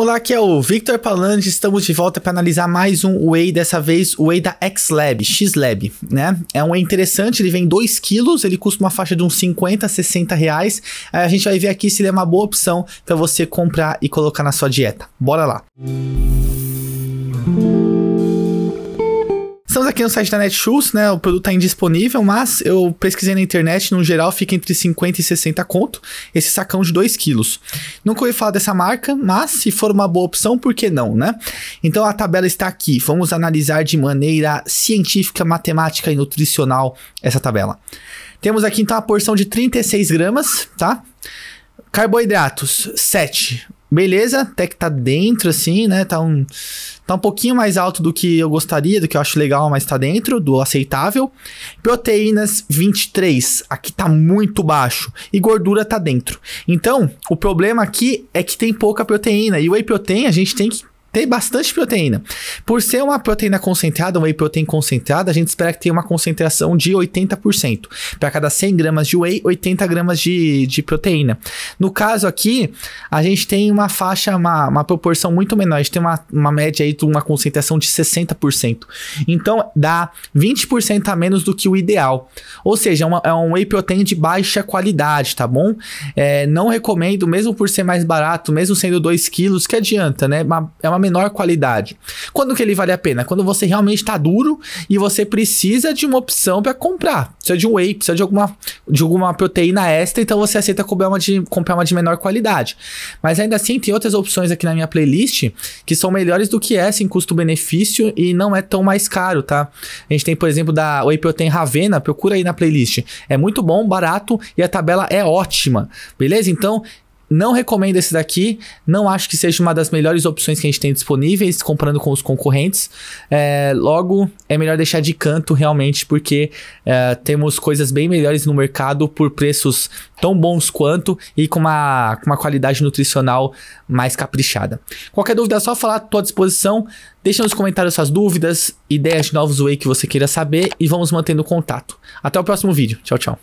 Olá, aqui é o Victor Palange, estamos de volta para analisar mais um whey, dessa vez o whey da X-Lab, X-Lab, né? É um whey interessante, ele vem 2 quilos, ele custa uma faixa de uns 50 a 60 reais. É, a gente vai ver aqui se ele é uma boa opção para você comprar e colocar na sua dieta. Bora lá! Música estamos aqui no site da Netshoes, né? O produto está indisponível, mas eu pesquisei na internet, no geral fica entre 50 e 60 conto, esse sacão de 2 quilos. Nunca ouvi falar dessa marca, mas se for uma boa opção, por que não, né? Então a tabela está aqui, vamos analisar de maneira científica, matemática e nutricional essa tabela. Temos aqui então a porção de 36 gramas, tá? Carboidratos, 7 beleza, até que tá dentro, assim, né? Tá um, tá um pouquinho mais alto do que eu gostaria, do que eu acho legal, mas tá dentro, do aceitável. Proteínas 23, aqui tá muito baixo. E gordura tá dentro. Então, o problema aqui é que tem pouca proteína. E o whey protein a gente tem que tem bastante proteína. Por ser uma proteína concentrada, uma whey protein concentrada, a gente espera que tenha uma concentração de 80%. Para cada 100 gramas de whey, 80 gramas de, de proteína. No caso aqui, a gente tem uma faixa, uma, uma proporção muito menor. A gente tem uma, uma média aí de uma concentração de 60%. Então, dá 20% a menos do que o ideal. Ou seja, é uma, é um whey protein de baixa qualidade, tá bom? É, não recomendo, mesmo por ser mais barato, mesmo sendo 2 quilos, que adianta, né? Uma, é uma uma menor qualidade. Quando que ele vale a pena? Quando você realmente está duro e você precisa de uma opção para comprar. Precisa de whey, precisa de alguma, de alguma proteína extra, então você aceita comprar uma, de, comprar uma de menor qualidade. Mas ainda assim, tem outras opções aqui na minha playlist que são melhores do que essa em custo-benefício e não é tão mais caro, tá? A gente tem, por exemplo, da Whey Protein Ravena, procura aí na playlist. É muito bom, barato e a tabela é ótima, beleza? Então, não recomendo esse daqui, não acho que seja uma das melhores opções que a gente tem disponíveis, comparando com os concorrentes. É, logo, é melhor deixar de canto realmente, porque é, temos coisas bem melhores no mercado por preços tão bons quanto e com uma, com uma qualidade nutricional mais caprichada. Qualquer dúvida é só falar, estou à disposição. Deixa nos comentários suas dúvidas, ideias de novos whey que você queira saber e vamos mantendo contato. Até o próximo vídeo. Tchau, tchau.